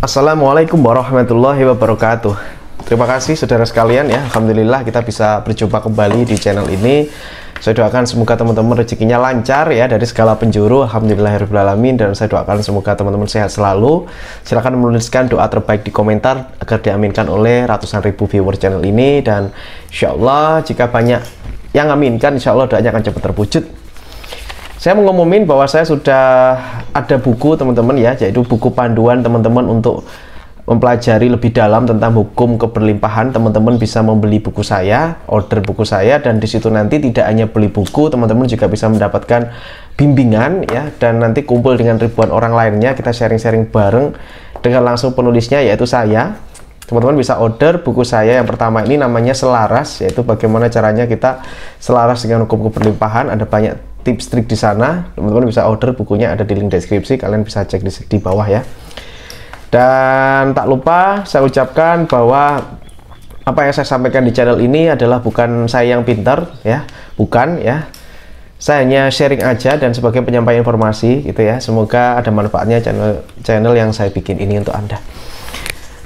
Assalamualaikum warahmatullahi wabarakatuh. Terima kasih saudara sekalian ya. Alhamdulillah kita bisa berjumpa kembali di channel ini. Saya doakan semoga teman-teman rezekinya lancar ya dari segala penjuru. Alhamdulillahirrahmanirrahim ya dan saya doakan semoga teman-teman sehat selalu. Silahkan menuliskan doa terbaik di komentar agar diaminkan oleh ratusan ribu viewer channel ini dan insya Allah jika banyak yang aminkan insya Allah doanya akan cepat terwujud saya mengumumin bahwa saya sudah ada buku teman-teman ya, yaitu buku panduan teman-teman untuk mempelajari lebih dalam tentang hukum keberlimpahan, teman-teman bisa membeli buku saya, order buku saya, dan di situ nanti tidak hanya beli buku, teman-teman juga bisa mendapatkan bimbingan ya, dan nanti kumpul dengan ribuan orang lainnya, kita sharing-sharing bareng dengan langsung penulisnya yaitu saya. Teman-teman bisa order buku saya yang pertama ini namanya Selaras, yaitu bagaimana caranya kita selaras dengan hukum keberlimpahan. Ada banyak tips trik di sana teman-teman bisa order bukunya ada di link deskripsi kalian bisa cek di, di bawah ya dan tak lupa saya ucapkan bahwa apa yang saya sampaikan di channel ini adalah bukan saya yang pintar ya bukan ya saya hanya sharing aja dan sebagai penyampaian informasi gitu ya semoga ada manfaatnya channel channel yang saya bikin ini untuk anda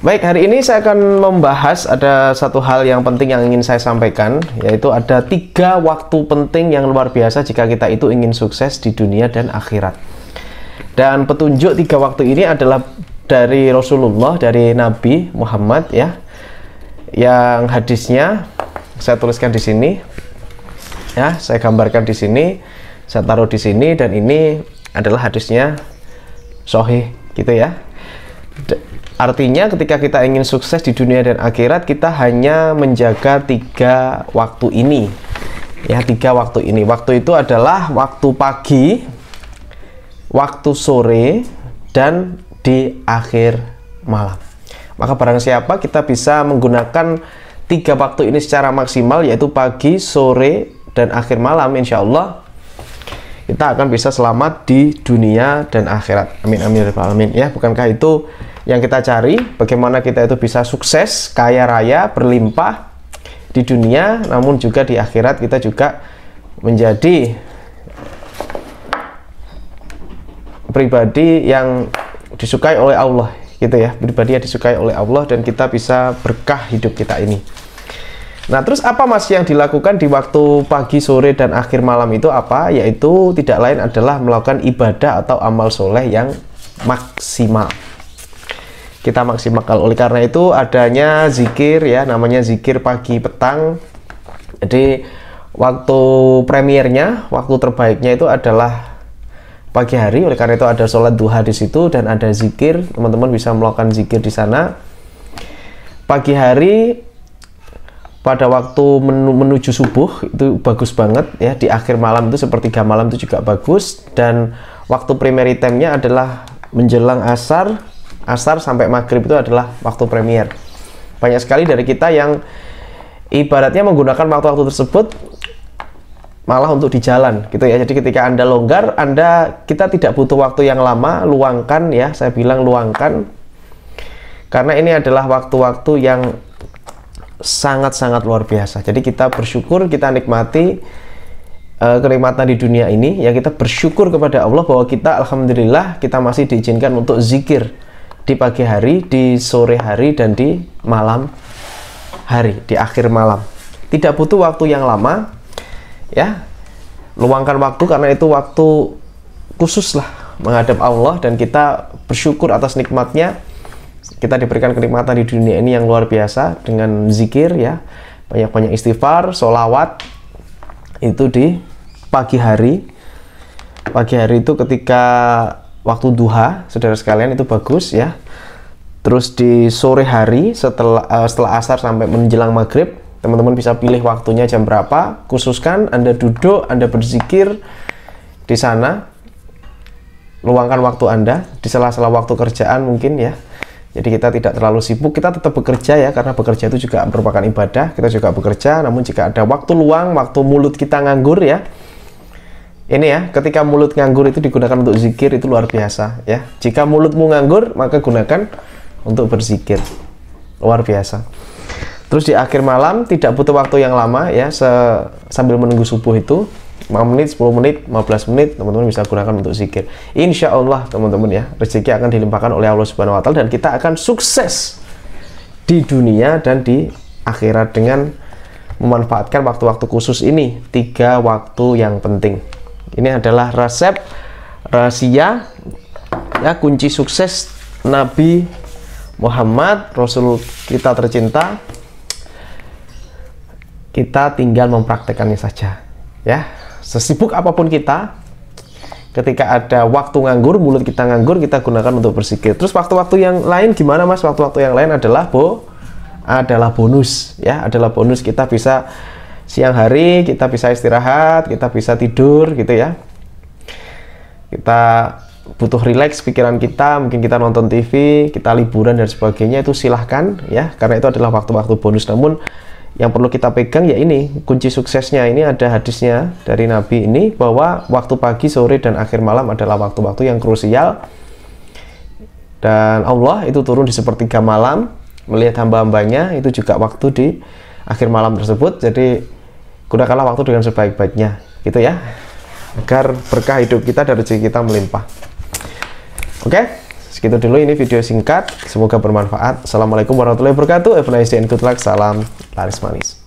Baik, hari ini saya akan membahas ada satu hal yang penting yang ingin saya sampaikan, yaitu ada tiga waktu penting yang luar biasa jika kita itu ingin sukses di dunia dan akhirat. Dan petunjuk tiga waktu ini adalah dari Rasulullah, dari Nabi Muhammad ya, yang hadisnya saya tuliskan di sini, ya, saya gambarkan di sini, saya taruh di sini, dan ini adalah hadisnya Sohih gitu ya Artinya ketika kita ingin sukses di dunia dan akhirat kita hanya menjaga tiga waktu ini. Ya, tiga waktu ini. Waktu itu adalah waktu pagi, waktu sore, dan di akhir malam. Maka barang siapa kita bisa menggunakan tiga waktu ini secara maksimal yaitu pagi, sore, dan akhir malam insya Allah kita akan bisa selamat di dunia dan akhirat. Amin amin ya alamin ya. Bukankah itu yang kita cari bagaimana kita itu bisa sukses, kaya raya, berlimpah di dunia namun juga di akhirat kita juga menjadi pribadi yang disukai oleh Allah gitu ya pribadi yang disukai oleh Allah dan kita bisa berkah hidup kita ini Nah, terus apa Mas yang dilakukan di waktu pagi, sore, dan akhir malam itu apa? Yaitu tidak lain adalah melakukan ibadah atau amal soleh yang maksimal kita maksimalkan. Oleh karena itu adanya zikir ya, namanya zikir pagi petang. Jadi waktu premiernya, waktu terbaiknya itu adalah pagi hari. Oleh karena itu ada sholat duha di situ dan ada zikir. Teman-teman bisa melakukan zikir di sana. Pagi hari pada waktu menuju subuh itu bagus banget ya di akhir malam itu sepertiga malam itu juga bagus dan waktu primary time-nya adalah menjelang asar asar sampai maghrib itu adalah waktu premier. Banyak sekali dari kita yang ibaratnya menggunakan waktu-waktu tersebut malah untuk di jalan gitu ya. Jadi ketika Anda longgar, Anda kita tidak butuh waktu yang lama, luangkan ya. Saya bilang luangkan. Karena ini adalah waktu-waktu yang sangat-sangat luar biasa. Jadi kita bersyukur, kita nikmati uh, kenikmatan di dunia ini ya kita bersyukur kepada Allah bahwa kita alhamdulillah kita masih diizinkan untuk zikir di pagi hari, di sore hari, dan di malam hari, di akhir malam. Tidak butuh waktu yang lama, ya. Luangkan waktu karena itu waktu khusus lah menghadap Allah dan kita bersyukur atas nikmatnya. Kita diberikan kenikmatan di dunia ini yang luar biasa dengan zikir ya, banyak-banyak istighfar, sholawat itu di pagi hari. Pagi hari itu ketika waktu duha saudara sekalian itu bagus ya terus di sore hari setelah uh, setelah asar sampai menjelang maghrib teman-teman bisa pilih waktunya jam berapa khususkan anda duduk anda berzikir di sana luangkan waktu anda di sela-sela waktu kerjaan mungkin ya jadi kita tidak terlalu sibuk, kita tetap bekerja ya, karena bekerja itu juga merupakan ibadah, kita juga bekerja, namun jika ada waktu luang, waktu mulut kita nganggur ya, ini ya, ketika mulut nganggur itu digunakan untuk zikir itu luar biasa ya. Jika mulutmu nganggur, maka gunakan untuk berzikir. Luar biasa. Terus di akhir malam tidak butuh waktu yang lama ya se sambil menunggu subuh itu 5 menit, 10 menit, 15 menit teman-teman bisa gunakan untuk zikir. Insya Allah teman-teman ya rezeki akan dilimpahkan oleh Allah Subhanahu Wa Taala dan kita akan sukses di dunia dan di akhirat dengan memanfaatkan waktu-waktu khusus ini tiga waktu yang penting. Ini adalah resep rahasia ya kunci sukses Nabi Muhammad Rasul kita tercinta. Kita tinggal mempraktekannya saja ya. Sesibuk apapun kita ketika ada waktu nganggur, mulut kita nganggur, kita gunakan untuk bersikir. Terus waktu-waktu yang lain gimana Mas? Waktu-waktu yang lain adalah bo adalah bonus ya, adalah bonus kita bisa siang hari kita bisa istirahat, kita bisa tidur gitu ya. Kita butuh rileks pikiran kita, mungkin kita nonton TV, kita liburan dan sebagainya itu silahkan ya, karena itu adalah waktu-waktu bonus. Namun yang perlu kita pegang ya ini kunci suksesnya ini ada hadisnya dari Nabi ini bahwa waktu pagi, sore dan akhir malam adalah waktu-waktu yang krusial dan Allah itu turun di sepertiga malam melihat hamba-hambanya itu juga waktu di akhir malam tersebut. Jadi gunakanlah waktu dengan sebaik-baiknya, gitu ya, agar berkah hidup kita dan rezeki kita melimpah. Oke, segitu dulu ini video singkat. Semoga bermanfaat. Assalamualaikum warahmatullahi wabarakatuh. Have a nice day and good luck. Salam laris manis.